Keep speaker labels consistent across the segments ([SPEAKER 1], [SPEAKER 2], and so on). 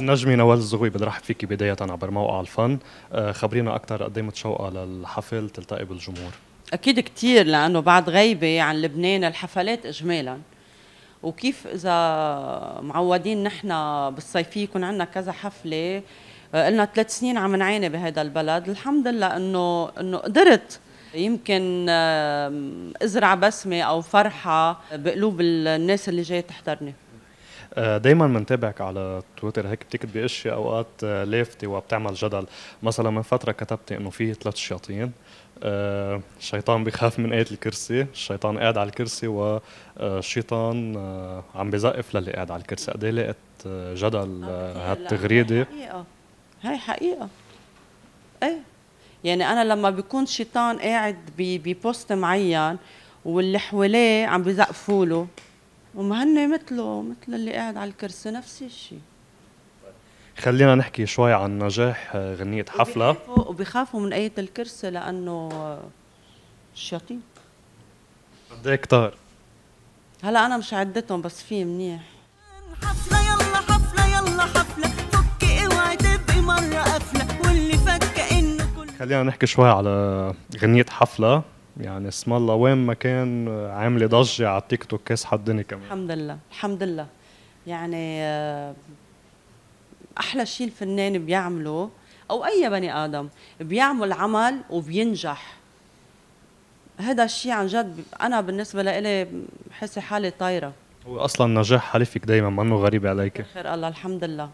[SPEAKER 1] نجمي نوال الزغوي بنرحب رحب فيكي بداية عبر موقع الفن آه، خبرينا أكثر قد إيه متشوقة للحفل تلتقي بالجمهور
[SPEAKER 2] أكيد كتير لأنه بعد غيبة عن لبنان الحفلات إجمالا وكيف إذا معودين نحن بالصيفية يكون عندنا كذا حفلة آه، قلنا ثلاث سنين عم نعاني بهذا البلد الحمد لله إنه إنه قدرت يمكن ازرع بسمه او فرحه بقلوب الناس اللي جايه تحضرني
[SPEAKER 1] آه، دايما بنتابعك على تويتر هيك بتكتبي اشياء اوقات آه، لافتة وبتعمل جدل مثلا من فتره كتبتي انه في ثلاث شياطين الشيطان آه، بخاف من آية الكرسي الشيطان قاعد على الكرسي والشيطان عم بزقف للي قاعد على الكرسي قد إيه لقيت جدل هالتغريده
[SPEAKER 2] حقيقه هاي حقيقه يعني انا لما بيكون شيطان قاعد ببوست معين واللي حواليه عم بزقفوا له وما هن مثله مثل اللي قاعد على الكرسي نفس الشيء
[SPEAKER 1] خلينا نحكي شوي عن نجاح غنية حفلة
[SPEAKER 2] وبيخافوا, وبيخافوا من آية الكرسي لأنه شياطين
[SPEAKER 1] قد ايه كتار؟
[SPEAKER 2] هلا أنا مش عدتهم بس في منيح حفلة يلا حفلة يلا حفلة فكي اوعي تبقي مرة قفلة
[SPEAKER 1] خلينا نحكي شوي على غنية حفلة يعني اسم الله وين ما كان آه، عامله ضجه على التيك توك كاس حدني كمان
[SPEAKER 2] الحمد لله الحمد لله يعني آه، احلى شيء الفنان بيعمله او اي بني ادم بيعمل عمل وبينجح هذا الشيء عن جد انا بالنسبه لإلي بحس حالي طايره
[SPEAKER 1] هو اصلا نجاح حليفك دايما ما انه غريب عليك
[SPEAKER 2] خير الله الحمد لله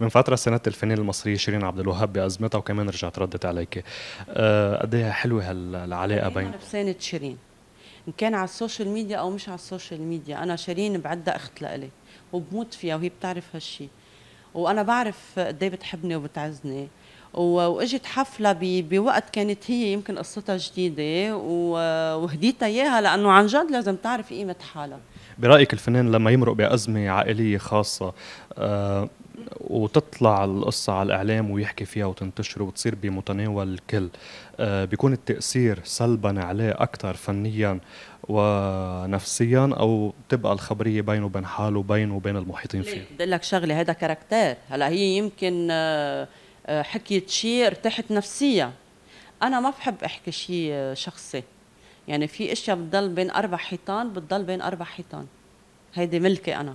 [SPEAKER 1] من فتره سنه الفنان المصريه شيرين عبد الوهاب بازمتها وكمان رجعت ردت عليك آه، قد ايه حلوه هالعلاقه بين
[SPEAKER 2] بسنه شيرين ان كان على السوشيال ميديا او مش على السوشيال ميديا انا شيرين بعدها اخت لإلي وبموت فيها وهي بتعرف هالشي وانا بعرف قد ايه بتحبني وبتعزني واجت حفله بوقت كانت هي يمكن قصتها جديده وهديتها اياها لانه عن جد لازم تعرف قيمه حالها
[SPEAKER 1] برايك الفنان لما يمرق بازمه عائليه خاصه آه، وتطلع القصة على الإعلام ويحكي فيها وتنتشر وتصير بمتناول الكل آه، بيكون التأثير سلبا عليه أكثر فنيا ونفسيا أو تبقى الخبرية بينه وبين حاله وبينه وبين المحيطين فيه
[SPEAKER 2] بدي لك شغلة هذا كاركتير هلا هي يمكن آه، آه، حكيت شيء ارتحت نفسيا أنا ما بحب أحكي شيء شخصي يعني في اشياء بتضل بين اربع حيطان بتضل بين اربع حيطان هيدي ملكي انا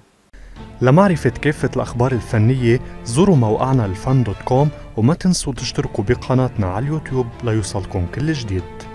[SPEAKER 1] لمعرفة كافة الأخبار الفنية زوروا موقعنا الفن دوت كوم وما تنسوا تشتركوا بقناتنا على اليوتيوب ليوصلكم كل جديد